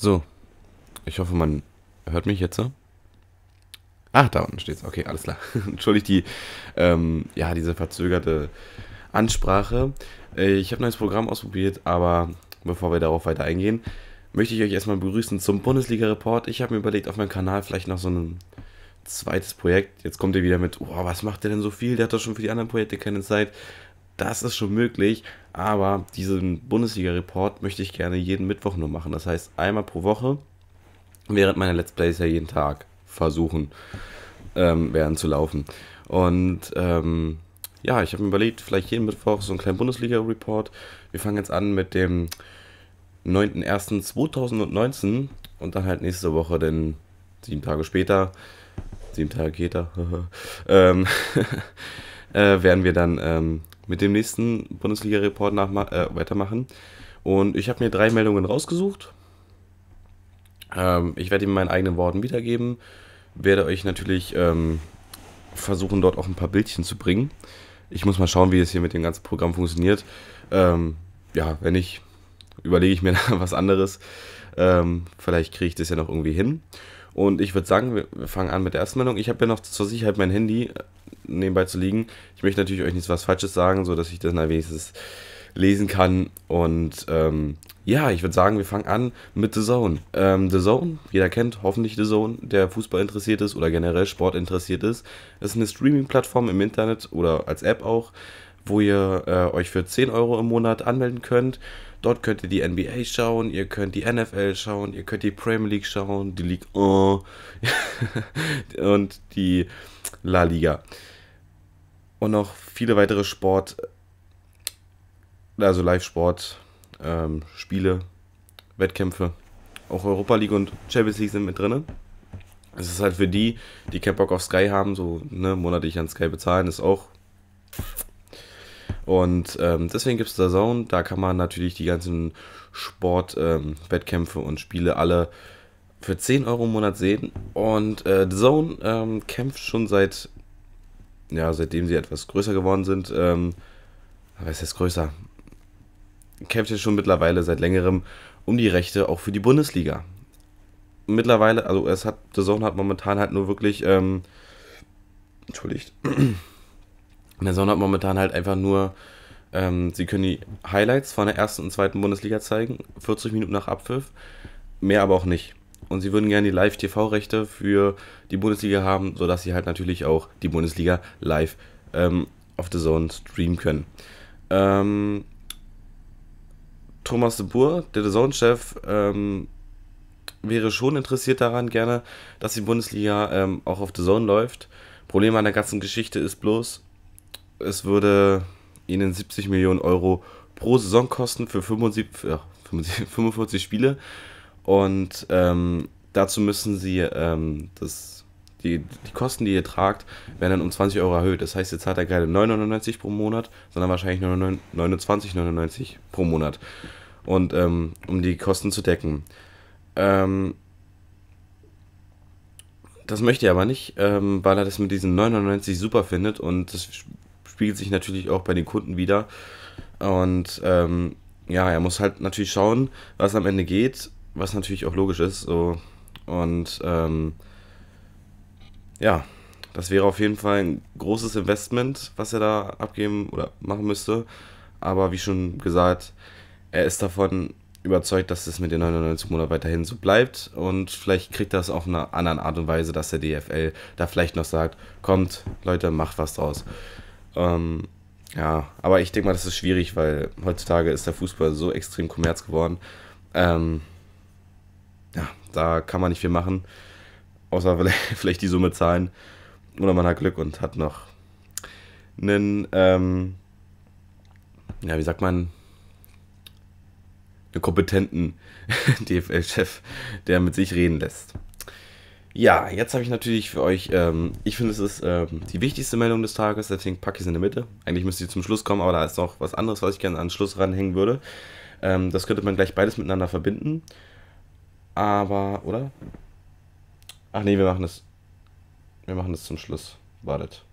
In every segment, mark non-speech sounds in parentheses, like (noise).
So. Ich hoffe, man hört mich jetzt. Ne? Ach, da unten steht's. Okay, alles klar. (laughs) Entschuldigt die, ähm, ja, diese verzögerte Ansprache. Äh, ich habe ein neues Programm ausprobiert, aber bevor wir darauf weiter eingehen, möchte ich euch erstmal begrüßen zum Bundesliga-Report. Ich habe mir überlegt, auf meinem Kanal vielleicht noch so ein zweites Projekt. Jetzt kommt ihr wieder mit, oh, was macht der denn so viel? Der hat doch schon für die anderen Projekte keine Zeit. Das ist schon möglich, aber diesen Bundesliga-Report möchte ich gerne jeden Mittwoch nur machen. Das heißt, einmal pro Woche, während meiner Let's Plays ja jeden Tag versuchen ähm, werden zu laufen. Und ähm, ja, ich habe mir überlegt, vielleicht jeden Mittwoch so einen kleinen Bundesliga-Report. Wir fangen jetzt an mit dem 9.01.2019 und dann halt nächste Woche, denn sieben Tage später, sieben Tage Keter, (laughs) ähm, (laughs) äh, werden wir dann ähm, mit dem nächsten Bundesliga-Report äh, weitermachen. Und ich habe mir drei Meldungen rausgesucht. Ähm, ich werde ihn in meinen eigenen Worten wiedergeben. Werde euch natürlich ähm, versuchen, dort auch ein paar Bildchen zu bringen. Ich muss mal schauen, wie es hier mit dem ganzen Programm funktioniert. Ähm, ja, wenn nicht, überlege ich mir (laughs) was anderes. Ähm, vielleicht kriege ich das ja noch irgendwie hin. Und ich würde sagen, wir fangen an mit der ersten Meldung. Ich habe ja noch zur Sicherheit mein Handy äh, nebenbei zu liegen. Ich möchte natürlich euch nichts was Falsches sagen, sodass ich das wenigstens lesen kann. Und ähm, ja, ich würde sagen, wir fangen an mit The Zone. Ähm, The Zone, jeder kennt hoffentlich The Zone, der Fußball interessiert ist oder generell Sport interessiert ist. Das ist eine Streaming-Plattform im Internet oder als App auch, wo ihr äh, euch für 10 Euro im Monat anmelden könnt. Dort könnt ihr die NBA schauen, ihr könnt die NFL schauen, ihr könnt die Premier League schauen, die League 1 (laughs) und die La Liga. Und noch viele weitere Sport, also Live-Sport, ähm, Spiele, Wettkämpfe. Auch Europa League und Champions League sind mit drin. Es ist halt für die, die keinen Bock auf Sky haben, so ne, monatlich an Sky bezahlen, ist auch. Und ähm, deswegen gibt es da Zone, da kann man natürlich die ganzen Sport, ähm, Wettkämpfe und Spiele alle für 10 Euro im Monat sehen. Und äh, The Zone ähm, kämpft schon seit, ja, seitdem sie etwas größer geworden sind. Ähm, was ist größer? Kämpft ja schon mittlerweile seit längerem um die Rechte auch für die Bundesliga. Mittlerweile, also es hat, The Zone hat momentan halt nur wirklich, ähm, entschuldigt, (clears throat) The Zone hat momentan halt einfach nur ähm, sie können die Highlights von der ersten und zweiten Bundesliga zeigen, 40 Minuten nach Abpfiff, mehr aber auch nicht. Und sie würden gerne die Live-TV-Rechte für die Bundesliga haben, sodass sie halt natürlich auch die Bundesliga live ähm, auf The Zone streamen können. Ähm, Thomas de Boer, der The Zone-Chef, ähm, wäre schon interessiert daran gerne, dass die Bundesliga ähm, auch auf The Zone läuft. Problem an der ganzen Geschichte ist bloß, es würde ihnen 70 Millionen Euro pro Saison kosten für 75, äh, 45 Spiele. Und ähm, dazu müssen sie ähm, das, die, die Kosten, die ihr tragt, werden dann um 20 Euro erhöht. Das heißt, ihr zahlt da gerade 9,99 pro Monat, sondern wahrscheinlich 29,99 pro Monat. Und ähm, um die Kosten zu decken. Ähm, das möchte er aber nicht, ähm, weil er das mit diesen 99 super findet und das spiegelt sich natürlich auch bei den Kunden wieder. Und ähm, ja, er muss halt natürlich schauen, was am Ende geht was natürlich auch logisch ist. So. Und ähm, ja, das wäre auf jeden Fall ein großes Investment, was er da abgeben oder machen müsste. Aber wie schon gesagt, er ist davon überzeugt, dass es mit den 99 Monaten weiterhin so bleibt. Und vielleicht kriegt er es auch in einer anderen Art und Weise, dass der DFL da vielleicht noch sagt, kommt, Leute, macht was draus. Ähm, ja, aber ich denke mal, das ist schwierig, weil heutzutage ist der Fußball so extrem kommerz geworden. Ähm, ja, da kann man nicht viel machen, außer (laughs) vielleicht die Summe zahlen. Oder man hat Glück und hat noch einen, ähm, ja, wie sagt man, einen kompetenten (laughs) DFL-Chef, der mit sich reden lässt. Ja, jetzt habe ich natürlich für euch, ähm, ich finde, es ist ähm, die wichtigste Meldung des Tages, deswegen packe ich es in der Mitte. Eigentlich müsste ich zum Schluss kommen, aber da ist noch was anderes, was ich gerne an den Schluss ranhängen würde. Ähm, das könnte man gleich beides miteinander verbinden. Aber, oder? Ach nee, wir machen das. Wir machen das zum Schluss. Wartet.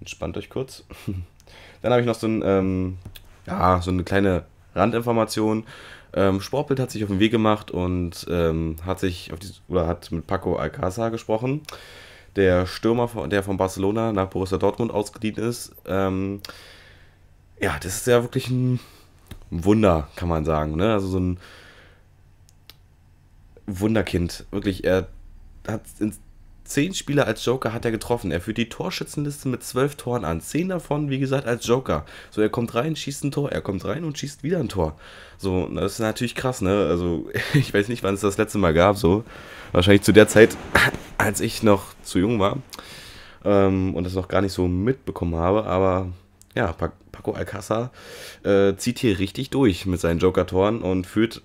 Entspannt euch kurz. (laughs) Dann habe ich noch so, ein, ähm, ja, so eine kleine Randinformation. Ähm, Sportbild hat sich auf den Weg gemacht und ähm, hat sich auf die, oder hat mit Paco Alcázar gesprochen. Der Stürmer, von, der von Barcelona nach Borussia Dortmund ausgedient ist. Ähm, ja, das ist ja wirklich ein Wunder, kann man sagen. Ne? Also so ein Wunderkind. Wirklich, er hat in zehn Spiele als Joker hat er getroffen. Er führt die Torschützenliste mit zwölf Toren an. Zehn davon, wie gesagt, als Joker. So, er kommt rein, schießt ein Tor, er kommt rein und schießt wieder ein Tor. So, das ist natürlich krass, ne? Also, (laughs) ich weiß nicht, wann es das letzte Mal gab, so. Wahrscheinlich zu der Zeit, (clears throat) als ich noch zu jung war ähm, und das noch gar nicht so mitbekommen habe, aber ja, Paco Alcázar äh, zieht hier richtig durch mit seinen Joker-Toren und führt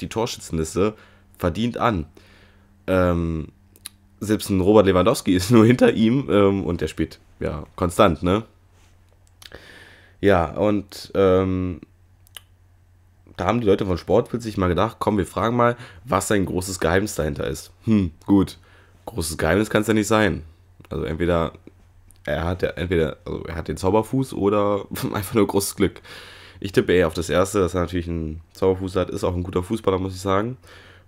die Torschützenliste verdient an. Ähm, selbst ein Robert Lewandowski (laughs) ist nur hinter ihm ähm, und der spielt ja konstant, ne? Ja, und ähm, da haben die Leute von Sportbild sich mal gedacht, komm, wir fragen mal, was sein großes Geheimnis dahinter ist. Hm, gut. Großes Geheimnis kann es ja nicht sein. Also entweder er hat ja entweder also er hat den Zauberfuß oder (laughs) einfach nur großes Glück. Ich tippe eher auf das erste, dass er natürlich einen Zauberfuß hat, ist auch ein guter Fußballer, muss ich sagen.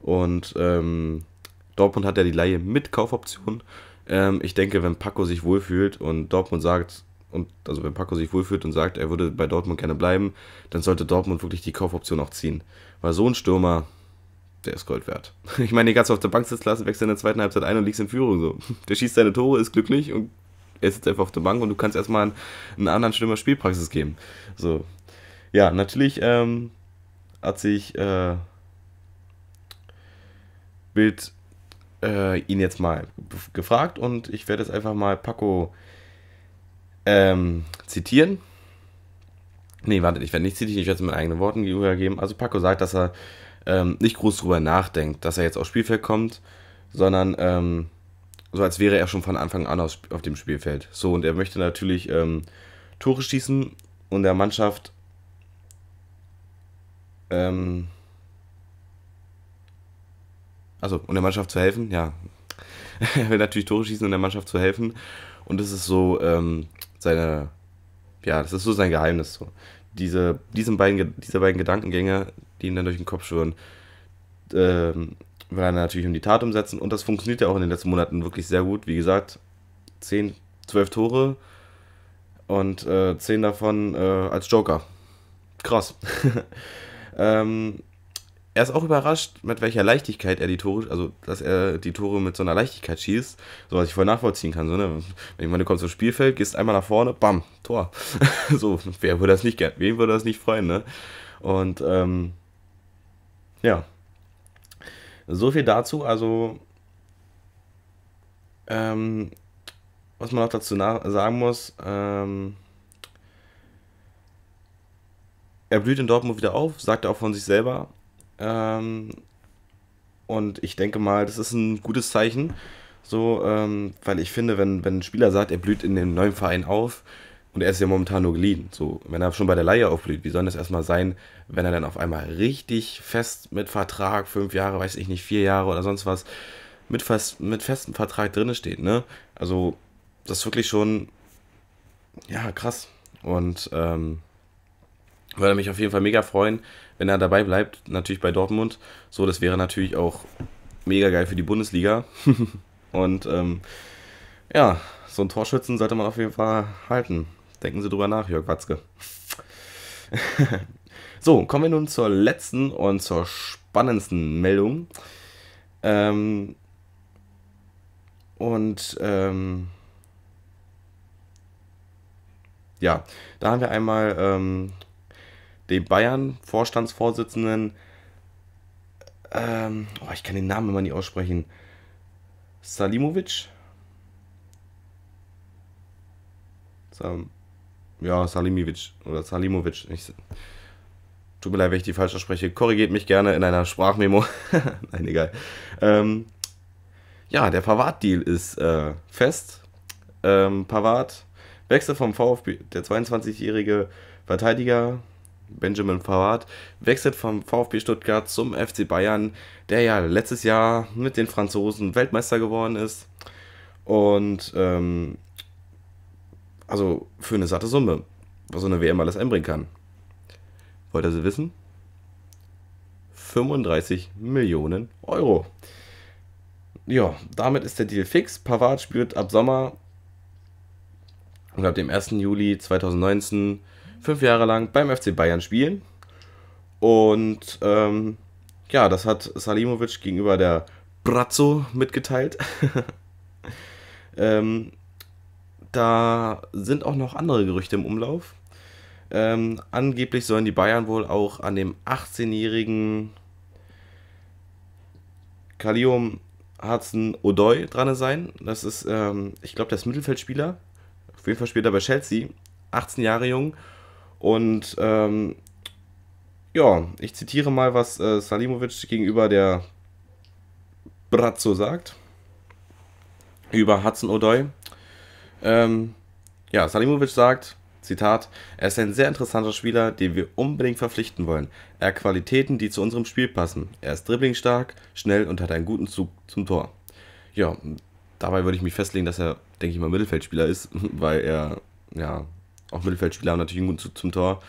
Und ähm, Dortmund hat ja die Laie mit Kaufoption. Ähm, ich denke, wenn Paco sich wohlfühlt und Dortmund sagt, und also wenn Paco sich wohlfühlt und sagt, er würde bei Dortmund gerne bleiben, dann sollte Dortmund wirklich die Kaufoption auch ziehen. Weil so ein Stürmer, der ist Gold wert. (laughs) Ich meine, den kannst du auf der Bank sitzen lassen, wechselst in der zweiten Halbzeit ein und liegst in Führung. So. (laughs) Der schießt seine Tore, ist glücklich und er sitzt einfach auf der Bank und du kannst erstmal einen anderen Stürmer Spielpraxis geben. So. Ja, natürlich ähm, hat sich. Äh, Bild äh, ihn jetzt mal gefragt und ich werde jetzt einfach mal Paco ähm, zitieren. Nee, warte, ich werde nicht zitieren, ich werde es mit eigenen Worten übergeben. Also Paco sagt, dass er ähm, nicht groß drüber nachdenkt, dass er jetzt aufs Spielfeld kommt, sondern ähm, so als wäre er schon von Anfang an auf, auf dem Spielfeld. So, und er möchte natürlich ähm, Tore schießen und der Mannschaft ähm, also um der Mannschaft zu helfen, ja. (laughs) er will natürlich Tore schießen um der Mannschaft zu helfen. Und das ist so ähm, seine, ja, das ist so sein Geheimnis. So. Diese, diesen beiden, diese beiden Gedankengänge, die ihn dann durch den Kopf schwirren, ähm, will er natürlich in die Tat umsetzen. Und das funktioniert ja auch in den letzten Monaten wirklich sehr gut. Wie gesagt, 10, 12 Tore und äh, 10 davon äh, als Joker. Krass. (laughs) ähm, er ist auch überrascht, mit welcher Leichtigkeit er die Tore, also dass er die Tore mit so einer Leichtigkeit schießt, so was ich voll nachvollziehen kann. So, ne? Ich meine, du kommst aufs Spielfeld, gehst einmal nach vorne, bam, Tor. (laughs) so, wer würde das nicht gern, wem würde das nicht freuen, ne? Und ähm, ja. So viel dazu, also ähm, was man noch dazu sagen muss, ähm, er blüht in Dortmund wieder auf, sagt er auch von sich selber, ähm, und ich denke mal, das ist ein gutes Zeichen. So, ähm, weil ich finde, wenn, wenn ein Spieler sagt, er blüht in dem neuen Verein auf und er ist ja momentan nur geliehen. So, wenn er schon bei der Leihe aufblüht, wie soll das erstmal sein, wenn er dann auf einmal richtig fest mit Vertrag, fünf Jahre, weiß ich nicht, vier Jahre oder sonst was, mit, fest, mit festem Vertrag drin steht, ne? Also, das ist wirklich schon, ja, krass. Und ähm, würde mich auf jeden Fall mega freuen, wenn er dabei bleibt, natürlich bei Dortmund. So, das wäre natürlich auch mega geil für die Bundesliga. (laughs) Und ähm, ja, so einen Torschützen sollte man auf jeden Fall halten. Denken Sie drüber nach, Jörg Watzke. (laughs) so, kommen wir nun zur letzten und zur spannendsten Meldung. Ähm, und ähm, ja, da haben wir einmal ähm, dem Bayern-Vorstandsvorsitzenden, ähm, oh, ich kann den Namen immer nicht aussprechen, Salimovic? Sam, ja, Salimovic oder Salimovic. Ich, tut mir leid, wenn ich die falsch ausspreche. Korrigiert mich gerne in einer Sprachmemo. (laughs) Nein, egal. Ähm, ja, der Pavard-Deal ist äh, fest. Ähm, Pavard Wechsel vom VfB, der 22-jährige Verteidiger Benjamin Pavard wechselt vom VfB Stuttgart zum FC Bayern, der ja letztes Jahr mit den Franzosen Weltmeister geworden ist. Und ähm, also für eine satte Summe, was so eine WM alles einbringen kann. Wollt ihr sie wissen? 35 Millionen Euro. Ja, damit ist der Deal fix. Pavard spielt ab Sommer und ab dem 1. Juli 2019 fünf Jahre lang beim FC Bayern spielen. Und ähm, ja, das hat Salimovic gegenüber der Brazzo mitgeteilt. (laughs) ähm, da sind auch noch andere Gerüchte im Umlauf. Ähm, angeblich sollen die Bayern wohl auch an dem 18-jährigen Kalium Harzen Odoi dran sein. Das ist, ähm, ich glaube, der ist Mittelfeldspieler. Auf jeden Fall spielt er bei Chelsea. 18 Jahre jung. Und ähm, ja, ich zitiere mal, was äh, Salimovic gegenüber der Brazzo sagt. Über Hudson O'Doy. Ähm, ja, Salimovic sagt, Zitat, er ist ein sehr interessanter Spieler, den wir unbedingt verpflichten wollen. Er hat Qualitäten, die zu unserem Spiel passen. Er ist dribblingstark, schnell und hat einen guten Zug zum Tor. Ja, dabei würde ich mich festlegen, dass er, denke ich mal, Mittelfeldspieler ist, (laughs) weil er, ja, auch Mittelfeldspieler, natürlich einen guten Zug zum Tor.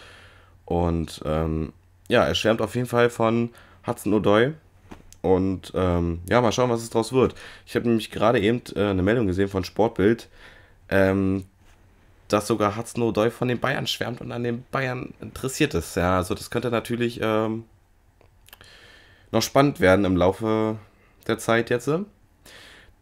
Und ähm, ja, er schwärmt auf jeden Fall von Hudson O'Doy. Und ähm, ja, mal schauen, was es draus wird. Ich habe nämlich gerade eben äh, eine Meldung gesehen von Sportbild, ähm, dass sogar Hudson O'Doy von den Bayern schwärmt und an den Bayern interessiert ist. Ja, also das könnte natürlich ähm, noch spannend werden im Laufe der Zeit jetzt.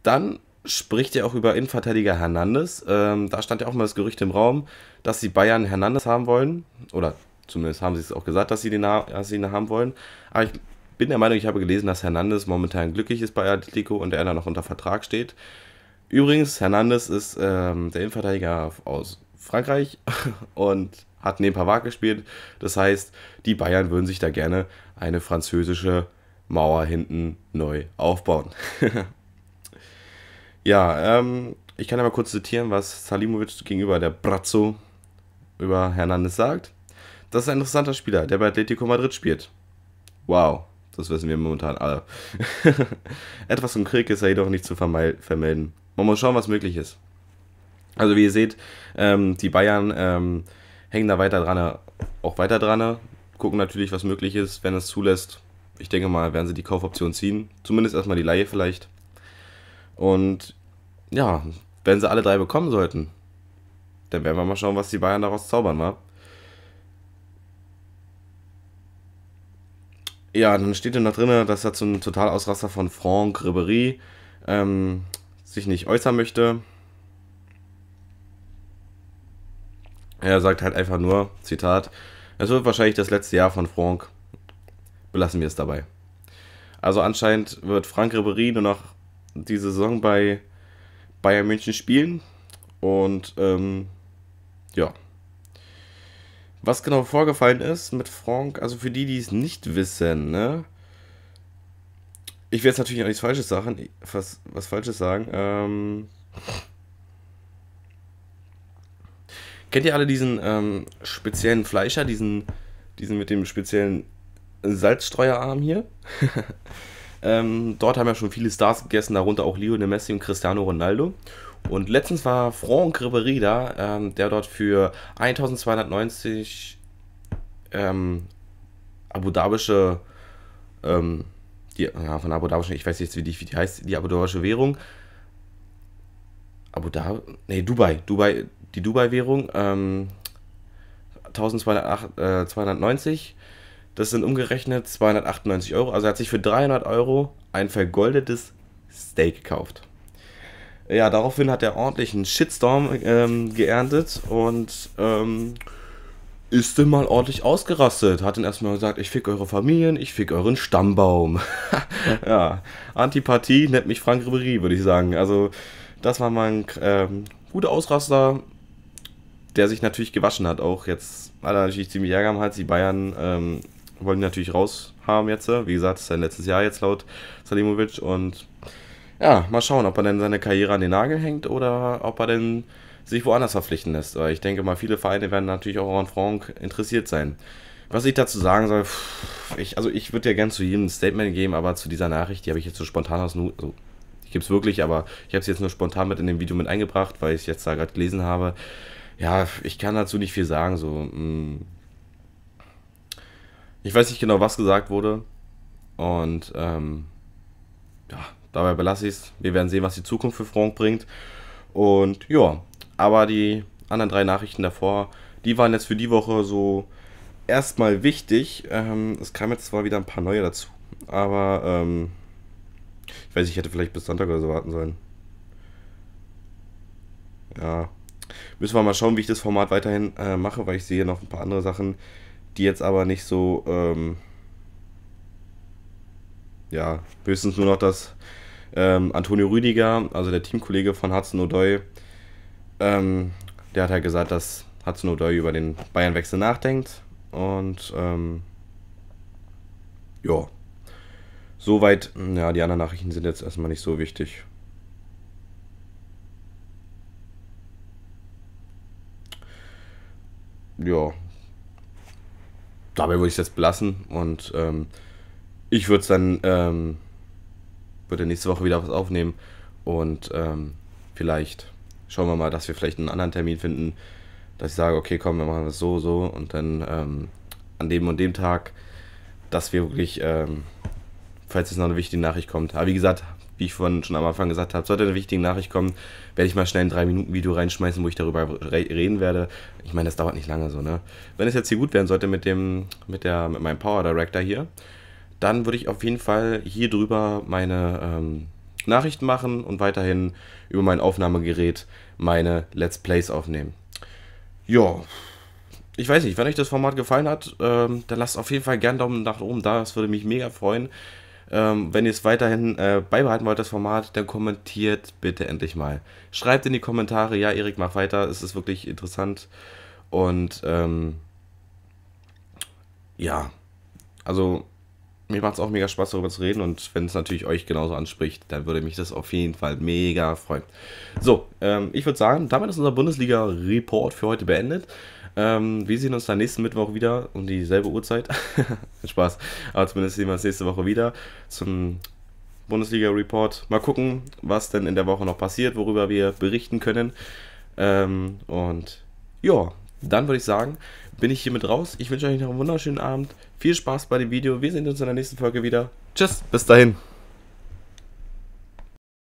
Dann spricht ja auch über Innenverteidiger Hernandez. Ähm, da stand ja auch mal das Gerücht im Raum, dass die Bayern Hernandez haben wollen. Oder zumindest haben sie es auch gesagt, dass sie, den dass sie ihn haben wollen. Aber ich bin der Meinung, ich habe gelesen, dass Hernandez momentan glücklich ist bei Atletico und er da noch unter Vertrag steht. Übrigens, Hernandez ist ähm, der Innenverteidiger aus Frankreich (laughs) und hat neben Pavard gespielt. Das heißt, die Bayern würden sich da gerne eine französische Mauer hinten neu aufbauen. (laughs) Ja, ähm, ich kann ja mal kurz zitieren, was Salimovic gegenüber der Brazzo über Hernandez sagt. Das ist ein interessanter Spieler, der bei Atletico Madrid spielt. Wow, das wissen wir momentan alle. (laughs) Etwas zum Krieg ist er jedoch nicht zu vermelden. Man muss schauen, was möglich ist. Also wie ihr seht, ähm, die Bayern ähm, hängen da weiter dran, auch weiter dran, gucken natürlich, was möglich ist, wenn es zulässt. Ich denke mal, werden sie die Kaufoption ziehen. Zumindest erstmal die Laie vielleicht. Und ja, wenn sie alle drei bekommen sollten, dann werden wir mal schauen, was die Bayern daraus zaubern, wa? Ja, dann steht dann noch drin, dass er zum Totalausraster von Franck Ribery ähm, sich nicht äußern möchte. Er sagt halt einfach nur, Zitat, es wird wahrscheinlich das letzte Jahr von Franck. Belassen wir es dabei. Also anscheinend wird Franck Ribery nur noch die Saison bei Bayern München spielen. Und ähm, ja. Was genau vorgefallen ist mit Frank, also für die, die es nicht wissen, ne? Ich will jetzt natürlich auch nichts Falsches sagen. Was, was Falsches sagen. Ähm, kennt ihr alle diesen ähm, speziellen Fleischer, diesen, diesen mit dem speziellen Salzstreuerarm hier? (laughs) Ähm, dort haben ja schon viele Stars gegessen, darunter auch Lionel Messi und Cristiano Ronaldo. Und letztens war Franck Ribery da, ähm, der dort für 1290 ähm, Abu Dhabische, ähm, die, ja, von Abu Dhabische, ich weiß jetzt wie die, wie die heißt, die Abu Dhabische Währung. Abu Dhabi, nee, Dubai, Dubai, die Dubai-Währung, ähm, 1290 das sind umgerechnet 298 Euro. Also er hat sich für 300 Euro ein vergoldetes Steak gekauft. Ja, daraufhin hat er ordentlich einen Shitstorm ähm, geerntet und ähm, ist dann mal ordentlich ausgerastet. Hat dann erstmal gesagt, ich fick eure Familien, ich fick euren Stammbaum. (laughs) ja, Antipathie nennt mich Frank Ribery, würde ich sagen. Also, das war mal ein ähm, guter Ausraster, der sich natürlich gewaschen hat. Auch jetzt hat er natürlich ziemlich Ärger am Hals. Die Bayern ähm, wollen ihn natürlich raus haben jetzt. Äh. Wie gesagt, ist sein letztes Jahr jetzt laut Salimovic. Und ja, mal schauen, ob er denn seine Karriere an den Nagel hängt oder ob er denn sich woanders verpflichten lässt. Aber ich denke mal, viele Vereine werden natürlich auch an Franck interessiert sein. Was ich dazu sagen soll, ich, also ich würde ja gern zu jedem ein Statement geben, aber zu dieser Nachricht, die habe ich jetzt so spontan aus, also ich gibt es wirklich, aber ich habe es jetzt nur spontan mit in dem Video mit eingebracht, weil ich es jetzt da gerade gelesen habe. Ja, ich kann dazu nicht viel sagen, so, mh, mm. Ich weiß nicht genau, was gesagt wurde. Und ähm, ja, dabei belasse ich es. Wir werden sehen, was die Zukunft für Franck bringt. Und ja, aber die anderen drei Nachrichten davor, die waren jetzt für die Woche so erstmal wichtig. Ähm, es kamen jetzt zwar wieder ein paar neue dazu, aber ähm, ich weiß, nicht, ich hätte vielleicht bis Sonntag oder so warten sollen. Ja. Müssen wir mal schauen, wie ich das Format weiterhin äh, mache, weil ich sehe noch ein paar andere Sachen, die jetzt aber nicht so, ähm, ja, höchstens nur noch, dass ähm, Antonio Rüdiger, also der Teamkollege von Hudson O'Doy, ähm, der hat halt gesagt, dass Hudson O'Doy über den Bayernwechsel nachdenkt und ähm, ja, soweit, ja, die anderen Nachrichten sind jetzt erstmal nicht so wichtig. Ja, dabei würde ich das belassen und ähm, ich würde es dann ähm, würde nächste Woche wieder was aufnehmen und ähm, vielleicht schauen wir mal, dass wir vielleicht einen anderen Termin finden, dass ich sage, okay, komm, wir machen das so, so und dann ähm, an dem und dem Tag, dass wir wirklich, ähm, falls jetzt noch eine wichtige Nachricht kommt, aber wie gesagt, wie ich vorhin schon am Anfang gesagt habe, sollte eine wichtige Nachricht kommen, werde ich mal schnell ein 3-Minuten-Video reinschmeißen, wo ich darüber re reden werde. Ich meine, das dauert nicht lange so, ne? Wenn es jetzt hier gut werden sollte mit dem, mit der, mit meinem Power Director hier, dann würde ich auf jeden Fall hier drüber meine ähm, Nachrichten machen und weiterhin über mein Aufnahmegerät meine Let's Plays aufnehmen. Ja, ich weiß nicht, wenn euch das Format gefallen hat, ähm, dann lasst auf jeden Fall gerne Daumen nach oben da, das würde mich mega freuen. Ähm, wenn ihr es weiterhin äh, beibehalten wollt, das Format, dann kommentiert bitte endlich mal. Schreibt in die Kommentare, ja, Erik, mach weiter, es ist wirklich interessant. Und ähm, ja, also mir macht es auch mega Spaß, darüber zu reden. Und wenn es natürlich euch genauso anspricht, dann würde mich das auf jeden Fall mega freuen. So, ähm, ich würde sagen, damit ist unser Bundesliga-Report für heute beendet. Ähm, wir sehen uns dann nächsten Mittwoch wieder um dieselbe Uhrzeit. (laughs) Spaß. Aber zumindest sehen wir uns nächste Woche wieder zum Bundesliga-Report. Mal gucken, was denn in der Woche noch passiert, worüber wir berichten können. Ähm, und ja, dann würde ich sagen, bin ich hiermit raus. Ich wünsche euch noch einen wunderschönen Abend. Viel Spaß bei dem Video. Wir sehen uns in der nächsten Folge wieder. Tschüss, bis dahin.